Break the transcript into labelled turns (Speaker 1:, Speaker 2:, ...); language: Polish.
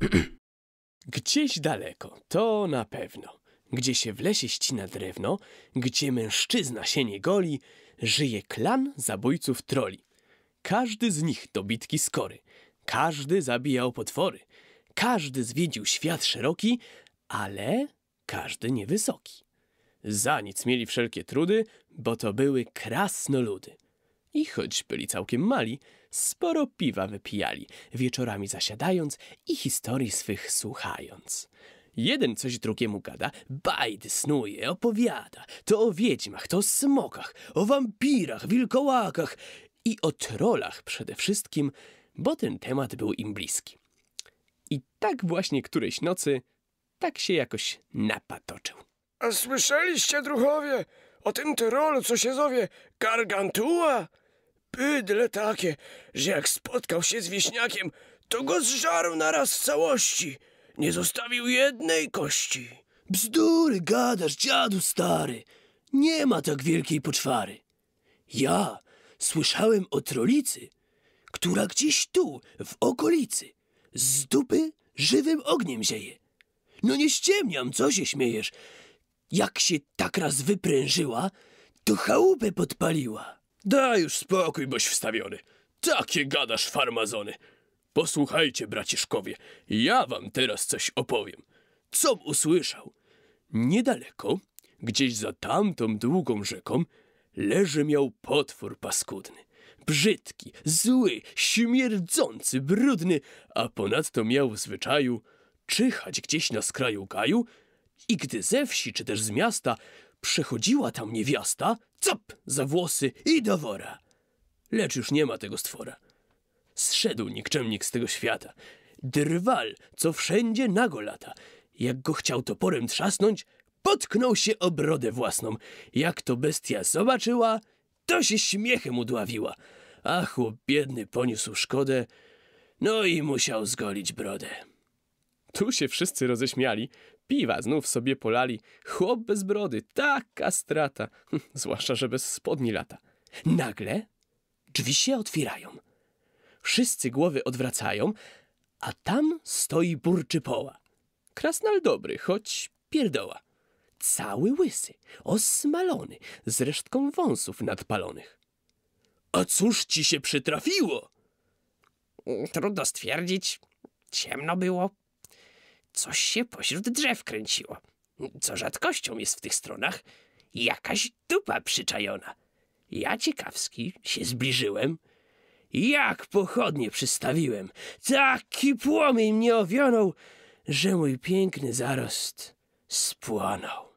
Speaker 1: Gdzieś daleko, to na pewno. Gdzie się w lesie ścina drewno, gdzie mężczyzna się nie goli, żyje klan zabójców troli. Każdy z nich to bitki skory, każdy zabijał potwory, każdy zwiedził świat szeroki, ale każdy niewysoki. Za nic mieli wszelkie trudy, bo to były krasnoludy. I choć byli całkiem mali, sporo piwa wypijali, wieczorami zasiadając i historii swych słuchając. Jeden coś drugiemu gada, bajdy snuje, opowiada, to o wiedźmach, to o smokach, o wampirach, wilkołakach i o trolach przede wszystkim, bo ten temat był im bliski. I tak właśnie którejś nocy tak się jakoś napatoczył. A słyszeliście, druhowie, o tym trolu, co się zowie Gargantua? Bydle takie, że jak spotkał się z wieśniakiem, to go zżarł naraz w całości. Nie zostawił jednej kości. Bzdury gadasz, dziadu stary. Nie ma tak wielkiej poczwary. Ja słyszałem o trolicy, która gdzieś tu, w okolicy, z dupy żywym ogniem zieje. No nie ściemniam, co się śmiejesz? Jak się tak raz wyprężyła, to chałupę podpaliła. Daj już spokój, boś wstawiony. Takie gadasz, farmazony. Posłuchajcie, braciszkowie, ja wam teraz coś opowiem. Com usłyszał? Niedaleko, gdzieś za tamtą długą rzeką, leży miał potwór paskudny. Brzydki, zły, śmierdzący, brudny, a ponadto miał w zwyczaju czyhać gdzieś na skraju gaju i gdy ze wsi czy też z miasta Przechodziła tam niewiasta, cap, za włosy i do wora. Lecz już nie ma tego stwora. Zszedł nikczemnik z tego świata. Drwal, co wszędzie nago lata. Jak go chciał toporem trzasnąć, potknął się o brodę własną. Jak to bestia zobaczyła, to się śmiechem udławiła. A chłop biedny poniósł szkodę, no i musiał zgolić brodę. Tu się wszyscy roześmiali, Piwa znów sobie polali. Chłop bez brody, taka strata. Hm, zwłaszcza, że bez spodni lata. Nagle drzwi się otwierają. Wszyscy głowy odwracają, a tam stoi burczypoła. Krasnal dobry, choć pierdoła. Cały łysy, osmalony, z resztką wąsów nadpalonych. A cóż ci się przytrafiło? Mm, trudno stwierdzić. Ciemno było, Coś się pośród drzew kręciło, co rzadkością jest w tych stronach. Jakaś dupa przyczajona. Ja ciekawski się zbliżyłem. Jak pochodnie przystawiłem, taki płomień mnie owionął, że mój piękny zarost spłonął.